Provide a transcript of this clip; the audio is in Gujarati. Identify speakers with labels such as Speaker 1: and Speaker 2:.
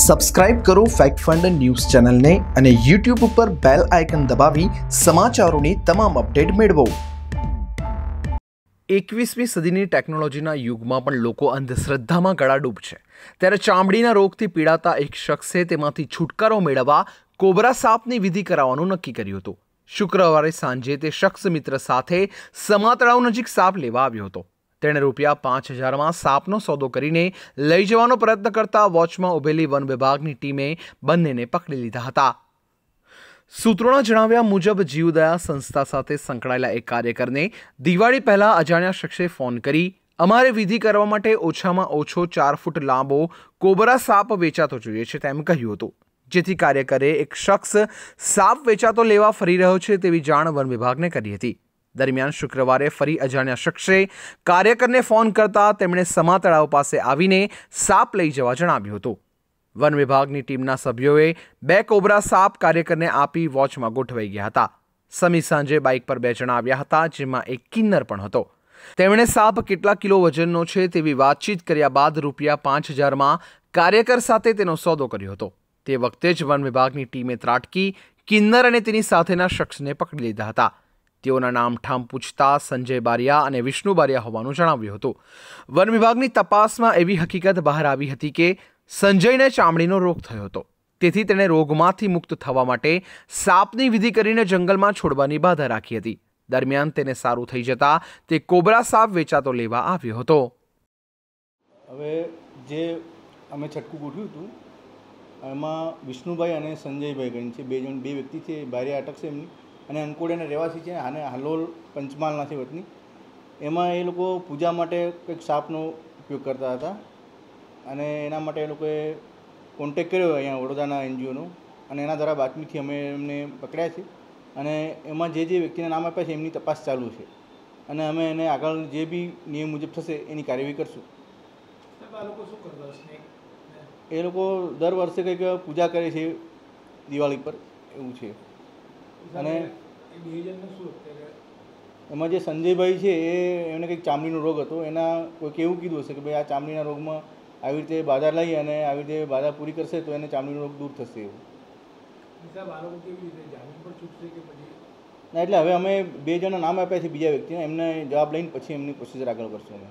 Speaker 1: સબસ્ક્રાઇબ કરો ફેક્ટ ફંડ ન્યૂઝ ચેનલને અને યુટ્યુબ ઉપર બેલ આઇકન દબાવી સમાચારોની તમામ અપડેટ મેળવો એકવીસમી સદીની ટેકનોલોજીના યુગમાં પણ લોકો અંધશ્રદ્ધામાં ગળાડૂબ છે ત્યારે ચામડીના રોગથી પીડાતા એક શખ્સે તેમાંથી છુટકારો મેળવવા કોબરા સાપની વિધિ કરાવવાનું નક્કી કર્યું હતું શુક્રવારે સાંજે તે શખ્સ મિત્ર સાથે સમાતળાવ નજીક સાપ લેવા આવ્યો હતો તેણે રૂપિયા પાંચ હજારમાં સાપનો સોદો કરીને લઈ જવાનો પ્રયત્ન કરતા વોચમાં ઉભેલી વન વિભાગની ટીમે બંનેને પકડી લીધા હતા સૂત્રોના જણાવ્યા મુજબ જીવદયા સંસ્થા સાથે સંકળાયેલા એક કાર્યકરને દિવાળી પહેલાં અજાણ્યા શખ્સે ફોન કરી અમારે વિધિ કરવા માટે ઓછામાં ઓછો ચાર ફૂટ લાંબો કોબરા સાપ વેચાતો જોઈએ છે તેમ કહ્યું હતું જેથી કાર્યકરે એક શખ્સ સાપ વેચાતો લેવા ફરી રહ્યો છે તેવી જાણ વન વિભાગને કરી હતી દરમિયાન શુક્રવારે ફરી અજાણ્યા શખ્સે કાર્યકરને ફોન કરતા તેમણે સમા તળાવ પાસે આવીને સાપ લઈ જવા જણાવ્યું હતું વન વિભાગની ટીમના સભ્યોએ બે કોબરા સાપ કાર્યકરને આપી વોચમાં ગોઠવાઈ ગયા હતા સમી સાંજે બાઇક પર બે જણા આવ્યા હતા જેમાં એક કિન્નર પણ હતો તેમણે સાપ કેટલા કિલો વજનનો છે તેવી વાતચીત કર્યા બાદ રૂપિયા પાંચ હજારમાં કાર્યકર સાથે તેનો સોદો કર્યો હતો તે વખતે જ વન વિભાગની ટીમે ત્રાટકી કિન્નર અને તેની સાથેના શખ્સને પકડી લીધા હતા તેઓના નામઠામ પૂછતા સંજય બારિયા અને વિષ્ણુ બારિયા હોવાનું જણાવ્યું હતું વન વિભાગની તપાસમાં એવી હકીકત બહાર આવી હતી કે સંજયને ચામડીનો રોગ થયો હતો તેથી તેણે રોગમાંથી મુક્ત થવા માટે સાપની વિધિ કરીને જંગલમાં છોડવાની બાધા રાખી હતી દરમિયાન તેને સારું થઈ જતા તે કોબરા સાપ વેચાતો લેવા આવ્યો હતો
Speaker 2: હવે જે અમે છટકું ગોઠવ્યું હતું એમાં વિષ્ણુભાઈ અને સંજયભાઈ કરીને છે બે જણ બે વ્યક્તિ છે ભારે અટક છે એમની અને એને રહેવાસી છે અને હાલોલ પંચમહાલના છે વતની એમાં એ લોકો પૂજા માટે કંઈક સાપનો ઉપયોગ કરતા હતા અને એના માટે એ લોકોએ કોન્ટેક કર્યો અહીંયા વડોદરાના એનજીઓનો અને એના દ્વારા બાતમીથી અમે એમને પકડ્યા છે અને એમાં જે જે વ્યક્તિને નામ આપ્યા છે એમની તપાસ ચાલુ છે અને અમે એને આગળ જે બી નિયમ મુજબ થશે એની કાર્યવાહી કરશું એ લોકો દર વર્ષે કંઈક પૂજા કરે છે દિવાળી પર એવું છે અને એમાં જે સંજયભાઈ છે એ એમને કંઈક ચામડીનો રોગ હતો એના કોઈ કેવું કીધું હશે કે ભાઈ આ ચામડીના રોગમાં આવી રીતે બાધા લઈ અને આવી રીતે બાધા પૂરી કરશે તો એને ચામડીનો રોગ દૂર થશે એવું ના એટલે હવે અમે બે જણા નામ આપ્યા છે બીજા વ્યક્તિને એમને જવાબ લઈને પછી એમની પ્રોસીજર આગળ કરશું અમે